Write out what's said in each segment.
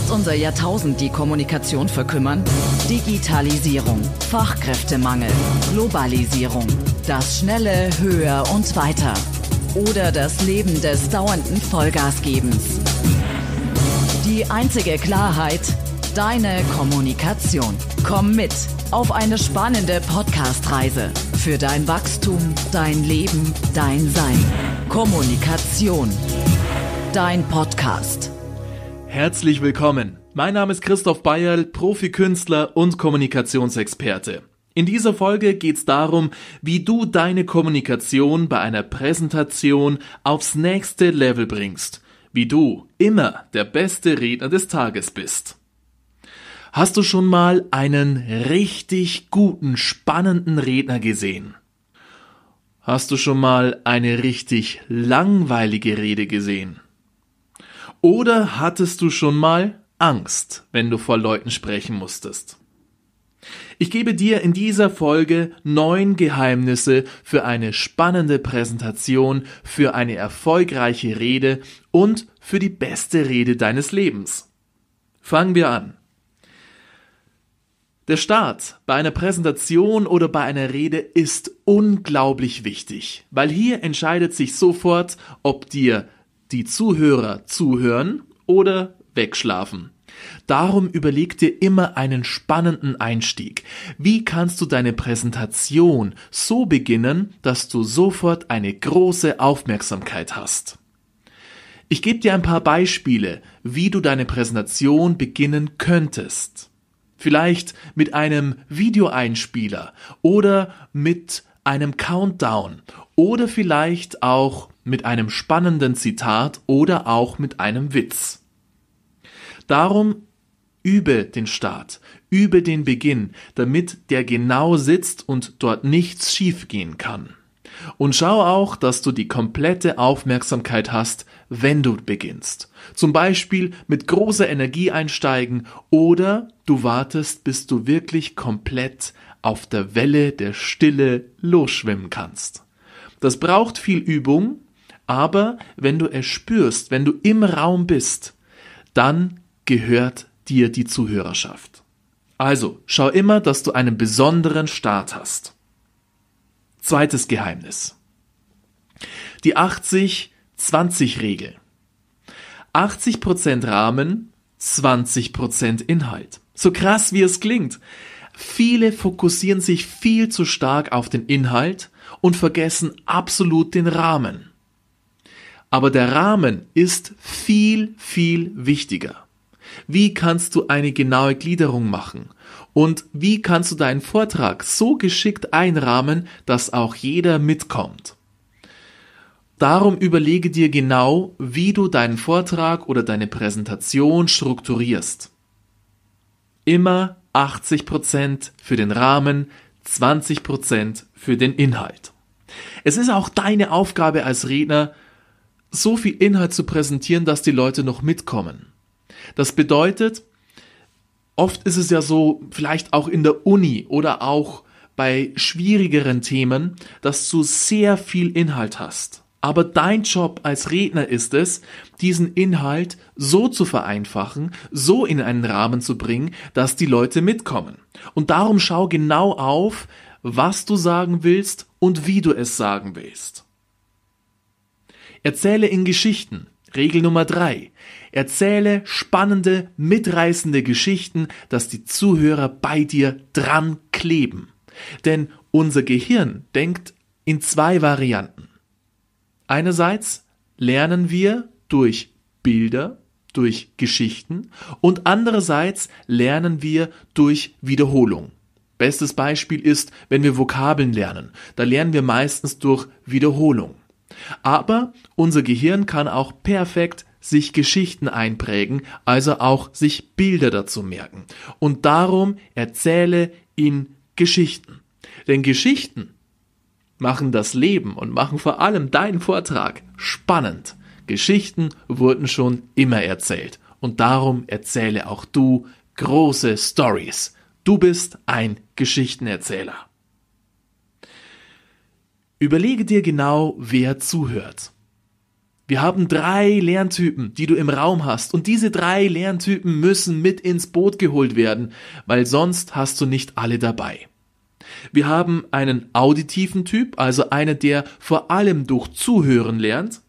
Lässt unser Jahrtausend die Kommunikation verkümmern? Digitalisierung, Fachkräftemangel, Globalisierung, das schnelle Höher und Weiter oder das Leben des dauernden Vollgasgebens. Die einzige Klarheit, deine Kommunikation. Komm mit auf eine spannende Podcast-Reise für dein Wachstum, dein Leben, dein Sein. Kommunikation. Dein Podcast. Herzlich willkommen. Mein Name ist Christoph Bayerl, Profikünstler und Kommunikationsexperte. In dieser Folge geht's darum, wie du deine Kommunikation bei einer Präsentation aufs nächste Level bringst, wie du immer der beste Redner des Tages bist. Hast du schon mal einen richtig guten, spannenden Redner gesehen? Hast du schon mal eine richtig langweilige Rede gesehen? Oder hattest du schon mal Angst, wenn du vor Leuten sprechen musstest? Ich gebe dir in dieser Folge neun Geheimnisse für eine spannende Präsentation, für eine erfolgreiche Rede und für die beste Rede deines Lebens. Fangen wir an. Der Start bei einer Präsentation oder bei einer Rede ist unglaublich wichtig, weil hier entscheidet sich sofort, ob dir die Zuhörer zuhören oder wegschlafen. Darum überleg dir immer einen spannenden Einstieg. Wie kannst du deine Präsentation so beginnen, dass du sofort eine große Aufmerksamkeit hast? Ich gebe dir ein paar Beispiele, wie du deine Präsentation beginnen könntest. Vielleicht mit einem Videoeinspieler oder mit einem Countdown oder vielleicht auch mit einem spannenden Zitat oder auch mit einem Witz. Darum übe den Start, übe den Beginn, damit der genau sitzt und dort nichts schiefgehen kann. Und schau auch, dass du die komplette Aufmerksamkeit hast, wenn du beginnst. Zum Beispiel mit großer Energie einsteigen oder du wartest, bis du wirklich komplett auf der Welle der Stille losschwimmen kannst. Das braucht viel Übung, aber wenn du es spürst, wenn du im Raum bist, dann gehört dir die Zuhörerschaft. Also, schau immer, dass du einen besonderen Start hast. Zweites Geheimnis. Die 80-20-Regel. 80%, Rahmen, 20% Inhalt. So krass wie es klingt. Viele fokussieren sich viel zu stark auf den Inhalt und vergessen absolut den Rahmen. Aber der Rahmen ist viel, viel wichtiger. Wie kannst du eine genaue Gliederung machen? Und wie kannst du deinen Vortrag so geschickt einrahmen, dass auch jeder mitkommt? Darum überlege dir genau, wie du deinen Vortrag oder deine Präsentation strukturierst. Immer 80% für den Rahmen, 20% für den Inhalt. Es ist auch deine Aufgabe als Redner, so viel Inhalt zu präsentieren, dass die Leute noch mitkommen. Das bedeutet, oft ist es ja so, vielleicht auch in der Uni oder auch bei schwierigeren Themen, dass du sehr viel Inhalt hast. Aber dein Job als Redner ist es, diesen Inhalt so zu vereinfachen, so in einen Rahmen zu bringen, dass die Leute mitkommen. Und darum schau genau auf, was du sagen willst und wie du es sagen willst. Erzähle in Geschichten. Regel Nummer drei: Erzähle spannende, mitreißende Geschichten, dass die Zuhörer bei dir dran kleben. Denn unser Gehirn denkt in zwei Varianten. Einerseits lernen wir durch Bilder, durch Geschichten und andererseits lernen wir durch Wiederholung. Bestes Beispiel ist, wenn wir Vokabeln lernen. Da lernen wir meistens durch Wiederholung. Aber unser Gehirn kann auch perfekt sich Geschichten einprägen, also auch sich Bilder dazu merken. Und darum erzähle in Geschichten. Denn Geschichten machen das Leben und machen vor allem deinen Vortrag spannend. Geschichten wurden schon immer erzählt und darum erzähle auch du große Stories. Du bist ein Geschichtenerzähler. Überlege dir genau, wer zuhört. Wir haben drei Lerntypen, die du im Raum hast. Und diese drei Lerntypen müssen mit ins Boot geholt werden, weil sonst hast du nicht alle dabei. Wir haben einen auditiven Typ, also einer, der vor allem durch Zuhören lernt.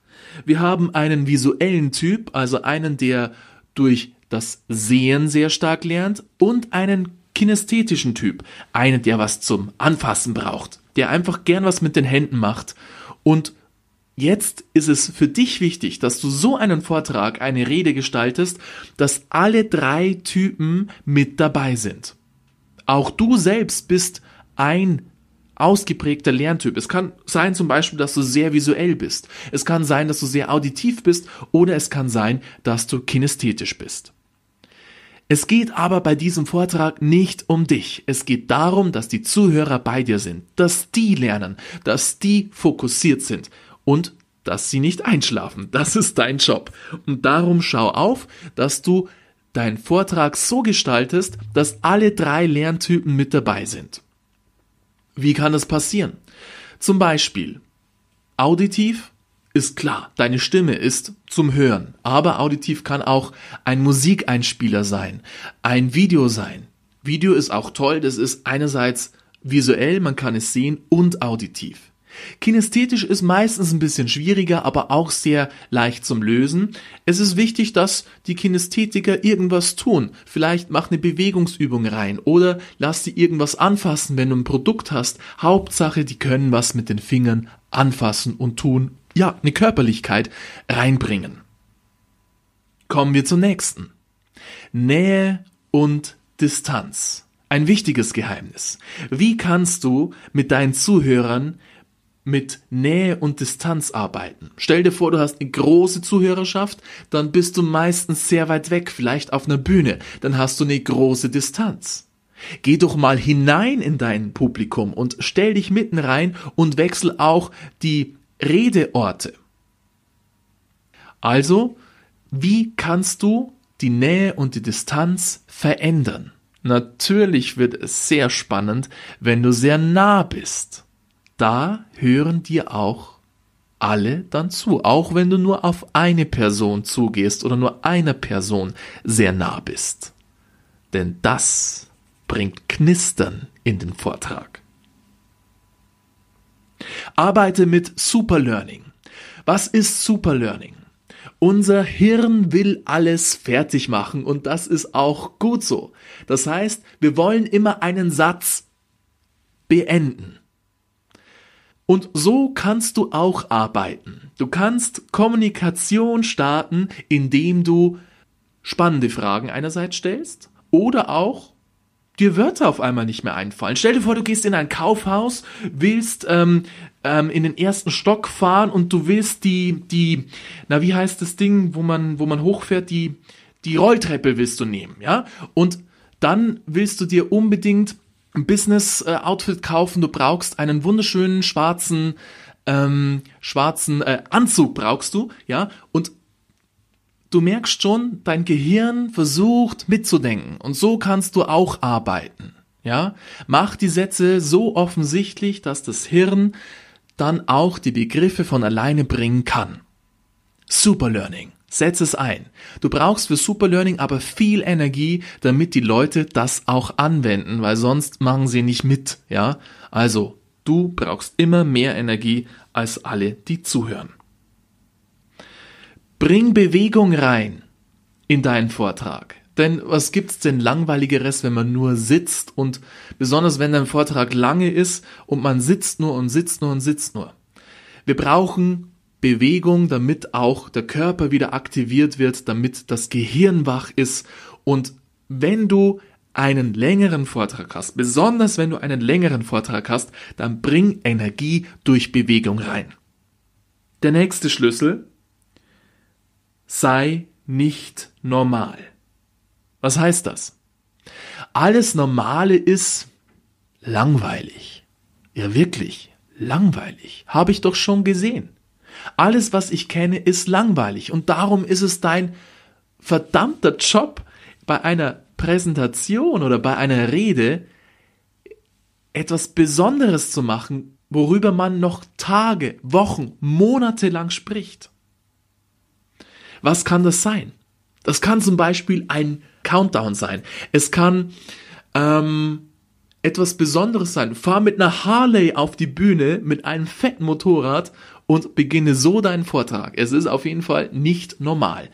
Wir haben einen visuellen Typ, also einen, der durch das Sehen sehr stark lernt. Und einen kinästhetischen Typ, einen, der was zum Anfassen braucht, der einfach gern was mit den Händen macht. Und Jetzt ist es für dich wichtig, dass du so einen Vortrag, eine Rede gestaltest, dass alle drei Typen mit dabei sind. Auch du selbst bist ein ausgeprägter Lerntyp. Es kann sein zum Beispiel, dass du sehr visuell bist. Es kann sein, dass du sehr auditiv bist oder es kann sein, dass du kinästhetisch bist. Es geht aber bei diesem Vortrag nicht um dich. Es geht darum, dass die Zuhörer bei dir sind, dass die lernen, dass die fokussiert sind und dass sie nicht einschlafen. Das ist dein Job. Und darum schau auf, dass du deinen Vortrag so gestaltest, dass alle drei Lerntypen mit dabei sind. Wie kann das passieren? Zum Beispiel, auditiv ist klar, deine Stimme ist zum Hören, aber auditiv kann auch ein Musikeinspieler sein, ein Video sein. Video ist auch toll, das ist einerseits visuell, man kann es sehen und auditiv. Kinästhetisch ist meistens ein bisschen schwieriger, aber auch sehr leicht zum Lösen. Es ist wichtig, dass die Kinästhetiker irgendwas tun. Vielleicht mach eine Bewegungsübung rein oder lass sie irgendwas anfassen, wenn du ein Produkt hast. Hauptsache, die können was mit den Fingern anfassen und tun. Ja, eine Körperlichkeit reinbringen. Kommen wir zum nächsten. Nähe und Distanz. Ein wichtiges Geheimnis. Wie kannst du mit deinen Zuhörern mit Nähe und Distanz arbeiten. Stell dir vor, du hast eine große Zuhörerschaft, dann bist du meistens sehr weit weg, vielleicht auf einer Bühne, dann hast du eine große Distanz. Geh doch mal hinein in dein Publikum und stell dich mitten rein und wechsel auch die Redeorte. Also, wie kannst du die Nähe und die Distanz verändern? Natürlich wird es sehr spannend, wenn du sehr nah bist da hören dir auch alle dann zu, auch wenn du nur auf eine Person zugehst oder nur einer Person sehr nah bist. Denn das bringt Knistern in den Vortrag. Arbeite mit Superlearning. Was ist Superlearning? Unser Hirn will alles fertig machen und das ist auch gut so. Das heißt, wir wollen immer einen Satz beenden. Und so kannst du auch arbeiten. Du kannst Kommunikation starten, indem du spannende Fragen einerseits stellst oder auch dir Wörter auf einmal nicht mehr einfallen. Stell dir vor, du gehst in ein Kaufhaus, willst ähm, ähm, in den ersten Stock fahren und du willst die, die, na wie heißt das Ding, wo man, wo man hochfährt, die, die Rolltreppe willst du nehmen, ja? Und dann willst du dir unbedingt Business-Outfit kaufen, du brauchst einen wunderschönen schwarzen, ähm, schwarzen äh, Anzug brauchst du, ja, und du merkst schon, dein Gehirn versucht mitzudenken und so kannst du auch arbeiten, ja. Mach die Sätze so offensichtlich, dass das Hirn dann auch die Begriffe von alleine bringen kann. Super Learning. Setz es ein. Du brauchst für Superlearning aber viel Energie, damit die Leute das auch anwenden, weil sonst machen sie nicht mit, ja? Also, du brauchst immer mehr Energie als alle, die zuhören. Bring Bewegung rein in deinen Vortrag. Denn was gibt's denn langweiligeres, wenn man nur sitzt und besonders wenn dein Vortrag lange ist und man sitzt nur und sitzt nur und sitzt nur. Wir brauchen Bewegung, damit auch der Körper wieder aktiviert wird, damit das Gehirn wach ist. Und wenn du einen längeren Vortrag hast, besonders wenn du einen längeren Vortrag hast, dann bring Energie durch Bewegung rein. Der nächste Schlüssel, sei nicht normal. Was heißt das? Alles Normale ist langweilig. Ja, wirklich, langweilig. Habe ich doch schon gesehen. Alles, was ich kenne, ist langweilig und darum ist es dein verdammter Job, bei einer Präsentation oder bei einer Rede etwas Besonderes zu machen, worüber man noch Tage, Wochen, Monate lang spricht. Was kann das sein? Das kann zum Beispiel ein Countdown sein. Es kann ähm, etwas Besonderes sein. Fahr mit einer Harley auf die Bühne mit einem fetten Motorrad und beginne so deinen Vortrag. Es ist auf jeden Fall nicht normal.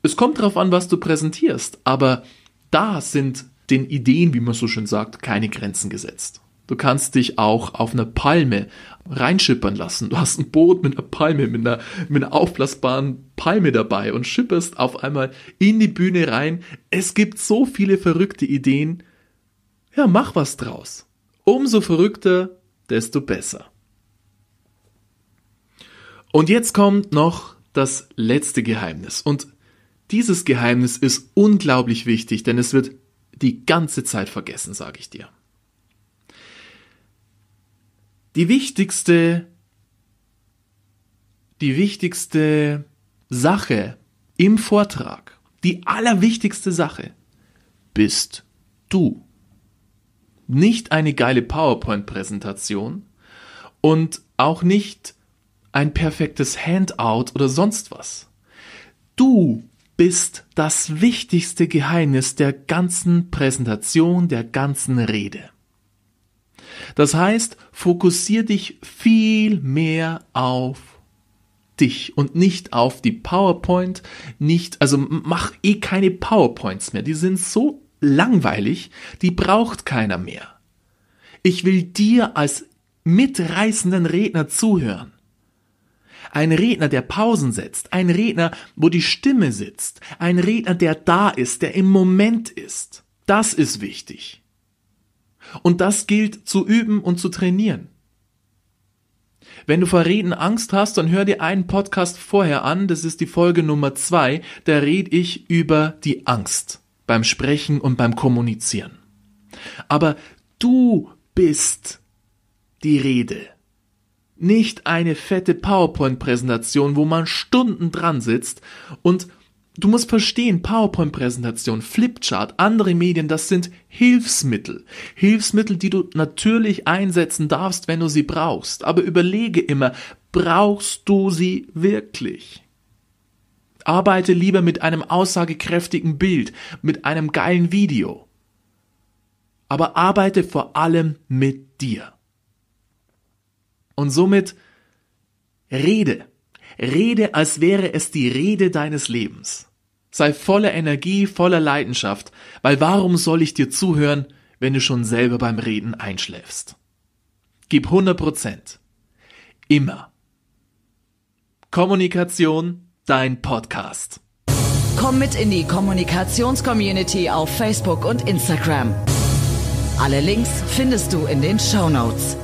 Es kommt darauf an, was du präsentierst, aber da sind den Ideen, wie man so schön sagt, keine Grenzen gesetzt. Du kannst dich auch auf eine Palme reinschippern lassen. Du hast ein Boot mit einer Palme, mit einer, mit einer aufblasbaren Palme dabei und schipperst auf einmal in die Bühne rein. Es gibt so viele verrückte Ideen. Ja, mach was draus. Umso verrückter, desto besser. Und jetzt kommt noch das letzte Geheimnis. Und dieses Geheimnis ist unglaublich wichtig, denn es wird die ganze Zeit vergessen, sage ich dir. Die wichtigste, die wichtigste Sache im Vortrag, die allerwichtigste Sache bist du. Nicht eine geile PowerPoint-Präsentation und auch nicht ein perfektes Handout oder sonst was. Du bist das wichtigste Geheimnis der ganzen Präsentation, der ganzen Rede. Das heißt, fokussier dich viel mehr auf dich und nicht auf die PowerPoint, nicht, also mach eh keine PowerPoints mehr. Die sind so langweilig, die braucht keiner mehr. Ich will dir als mitreißenden Redner zuhören. Ein Redner, der Pausen setzt. Ein Redner, wo die Stimme sitzt. Ein Redner, der da ist, der im Moment ist. Das ist wichtig. Und das gilt zu üben und zu trainieren. Wenn du vor Reden Angst hast, dann hör dir einen Podcast vorher an. Das ist die Folge Nummer zwei. Da red ich über die Angst beim Sprechen und beim Kommunizieren. Aber du bist die Rede. Nicht eine fette PowerPoint-Präsentation, wo man Stunden dran sitzt und Du musst verstehen, PowerPoint-Präsentation, Flipchart, andere Medien, das sind Hilfsmittel. Hilfsmittel, die du natürlich einsetzen darfst, wenn du sie brauchst. Aber überlege immer, brauchst du sie wirklich? Arbeite lieber mit einem aussagekräftigen Bild, mit einem geilen Video. Aber arbeite vor allem mit dir. Und somit rede. Rede, als wäre es die Rede deines Lebens. Sei voller Energie, voller Leidenschaft, weil warum soll ich dir zuhören, wenn du schon selber beim Reden einschläfst? Gib 100 Prozent. Immer. Kommunikation, dein Podcast. Komm mit in die Kommunikationscommunity auf Facebook und Instagram. Alle Links findest du in den Show Notes.